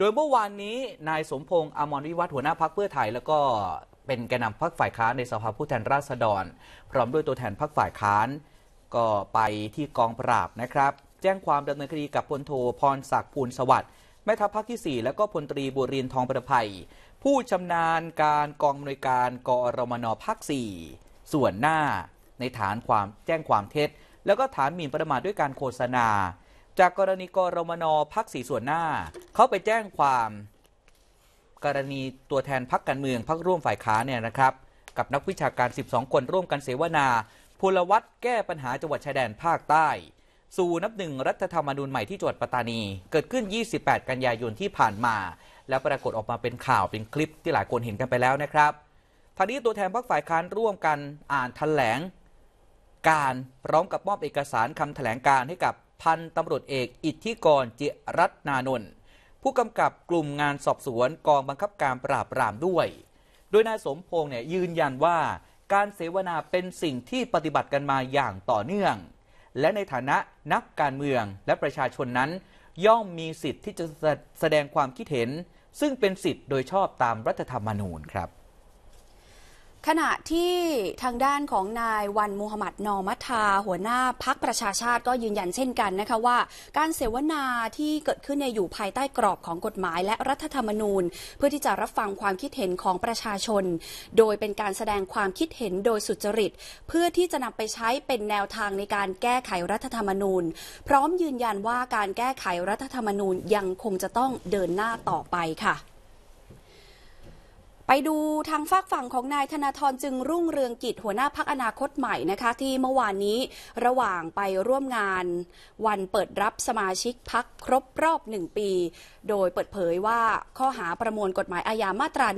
โดยเมื่อวานนี้นายสมพงษ์อมรวิวัฒน์หัวหน้าพักเพื่อไทย แล้วก็เป็นแกนนำพักฝ่ายค้านในสภาผู้แทนราษฎร พร้อมด้วยตัวแทนพักฝ่ายค้าน ก็ไปที่กองปราบนะครับ แจ้งความดำเนินคดีกับพลโทพรศักดิ์ภูลสวัสดิ์แม่ทัพภาคที่ 4 และก็พลตรีบุรินทองประภัย ผู้ชำนาญการกองอำนวยการกอรมนภาค4ส่วนหน้าในฐานความแจ้งความเท็จ แล้วก็ฐานหมิ่นประมาทด้วยการโฆษณาจากกรณีกรมนพักสีส่วนหน้า เขาไปแจ้งความ กรณีตัวแทนพักการเมือง พักร่วมฝ่ายค้าเนี่ยนะครับ กับนักวิชาการ 12 คนร่วมกันเสวนา พลวัตแก้ปัญหาจังหวัดชายแดนภาคใต้ สู่นับหนึ่ง รัฐธรรมนูญใหม่ที่จังหวัดปัตตานี เกิดขึ้น 28 กันยายนที่ผ่านมา แล้วปรากฏออกมาเป็นข่าวเป็นคลิป ที่หลายคนเห็นกันไปแล้วนะครับทางนี้ตัวแทนพักฝ่ายค้านร่วมกันอ่านถแถลง การพร้อมกับมอบเอกสารคำถแถลงการให้กับพันตำรวจเอกอิทธิกรจิรัตนานนท์ผู้กำกับกลุ่มงานสอบสวนกองบังคับการปราบปรามด้วย โดยนายสมพงษ์เนี่ยยืนยันว่า การเสวนาเป็นสิ่งที่ปฏิบัติกันมาอย่างต่อเนื่อง และในฐานะนักการเมืองและประชาชนนั้น ย่อมมีสิทธิ์ที่จะแสดงความคิดเห็น ซึ่งเป็นสิทธิ์โดยชอบตามรัฐธรรมนูญครับขณะที่ทางด้านของนายวันมูฮัมหมัดนอมัทาหัวหน้าพักประชาชาติก็ยืนยันเช่นกันนะคะว่า การเสวนาที่เกิดขึ้นอยู่ภายใต้กรอบของกฎหมายและรัฐธรรมนูญ เพื่อที่จะรับฟังความคิดเห็นของประชาชน โดยเป็นการแสดงความคิดเห็นโดยสุจริตเพื่อที่จะนำไปใช้เป็นแนวทางในการแก้ไขรัฐธรรมนูญ พร้อมยืนยันว่าการแก้ไขรัฐธรรมนูญยังคงจะต้องเดินหน้าต่อไปค่ะไปดูทางฝากฝั่งของนายธนาธรจึงรุ่งเรืองกิจ หัวหน้าพักอนาคตใหม่นะคะที่เมื่อวานนี้ระหว่างไปร่วมงานวันเปิดรับสมาชิกพักครบรอบหนึ่งปี โดยเปิดเผยว่าข้อหาประมวลกฎหมายอาญามาตรา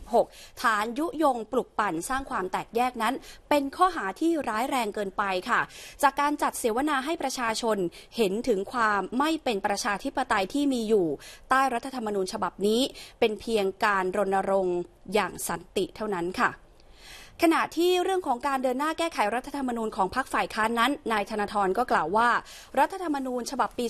116 ฐานยุยงปลุกปั่นสร้างความแตกแยกนั้น เป็นข้อหาที่ร้ายแรงเกินไปค่ะ จากการจัดเสวนาให้ประชาชนเห็นถึงความไม่เป็นประชาธิปไตยที่มีอยู่ ใต้รัฐธรรมนูญฉบับนี้ เป็นเพียงการรณรงค์อย่างสันติเท่านั้นค่ะ ขณะที่เรื่องของการเดินหน้าแก้ไขรัฐธรรมนูญของพรรคฝ่ายค้านนั้น นายธนาธรก็กล่าวว่า รัฐธรรมนูญฉบับปี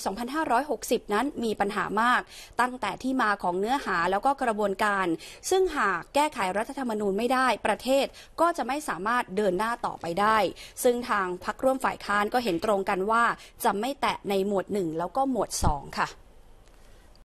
2560 นั้นมีปัญหามาก ตั้งแต่ที่มาของเนื้อหาแล้วก็กระบวนการ ซึ่งหากแก้ไขรัฐธรรมนูญไม่ได้ประเทศก็จะไม่สามารถเดินหน้าต่อไปได้ ซึ่งทางพรรคร่วมฝ่ายค้านก็เห็นตรงกันว่าจะไม่แตะในหมวด 1 แล้วก็หมวด 2 ค่ะ